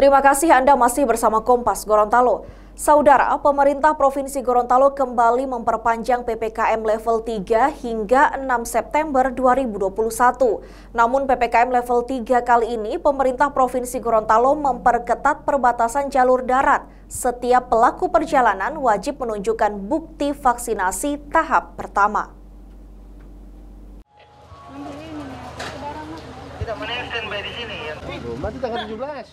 Terima kasih Anda masih bersama Kompas Gorontalo. Saudara, pemerintah Provinsi Gorontalo kembali memperpanjang PPKM level 3 hingga 6 September 2021. Namun PPKM level 3 kali ini pemerintah Provinsi Gorontalo memperketat perbatasan jalur darat. Setiap pelaku perjalanan wajib menunjukkan bukti vaksinasi tahap pertama. Ya.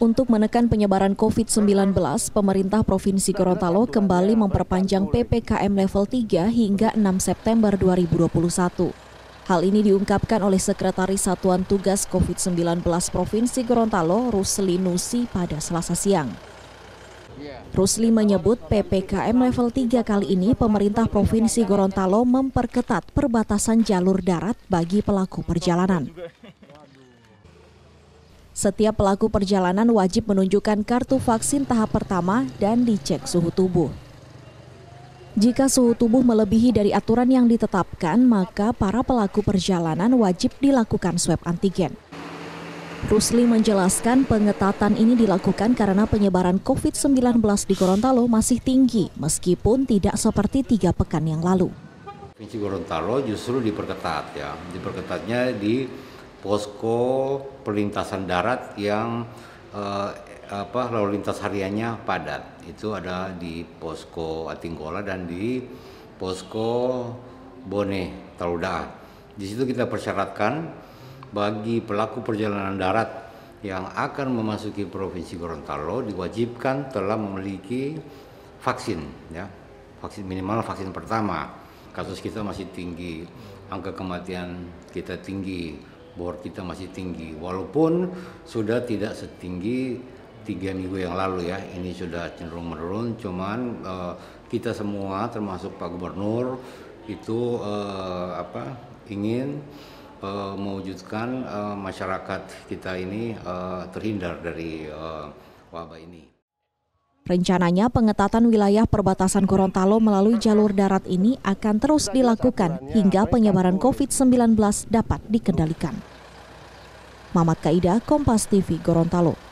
Untuk menekan penyebaran COVID-19, pemerintah Provinsi Gorontalo kembali memperpanjang PPKM level 3 hingga 6 September 2021. Hal ini diungkapkan oleh Sekretaris Satuan Tugas COVID-19 Provinsi Gorontalo, Rusli Nusi pada selasa siang. Rusli menyebut PPKM level 3 kali ini pemerintah Provinsi Gorontalo memperketat perbatasan jalur darat bagi pelaku perjalanan. Setiap pelaku perjalanan wajib menunjukkan kartu vaksin tahap pertama dan dicek suhu tubuh. Jika suhu tubuh melebihi dari aturan yang ditetapkan, maka para pelaku perjalanan wajib dilakukan swab antigen. Rusli menjelaskan pengetatan ini dilakukan karena penyebaran COVID-19 di Gorontalo masih tinggi, meskipun tidak seperti tiga pekan yang lalu. Di Gorontalo justru diperketat ya, diperketatnya di posko perlintasan darat yang eh, apa lalu lintas hariannya padat. Itu ada di posko Atinggola dan di posko Bone Taluda. Di situ kita persyaratkan bagi pelaku perjalanan darat yang akan memasuki provinsi Gorontalo diwajibkan telah memiliki vaksin ya vaksin minimal vaksin pertama kasus kita masih tinggi angka kematian kita tinggi bor kita masih tinggi walaupun sudah tidak setinggi tiga minggu yang lalu ya ini sudah cenderung menurun cuman uh, kita semua termasuk Pak Gubernur itu uh, apa ingin uh, mewujudkan uh, masyarakat kita ini uh, terhindar dari uh, wabah ini. Rencananya pengetatan wilayah perbatasan Gorontalo melalui jalur darat ini akan terus dilakukan hingga penyebaran COVID-19 dapat dikendalikan. Mamat Kaida, Kompas TV, Gorontalo.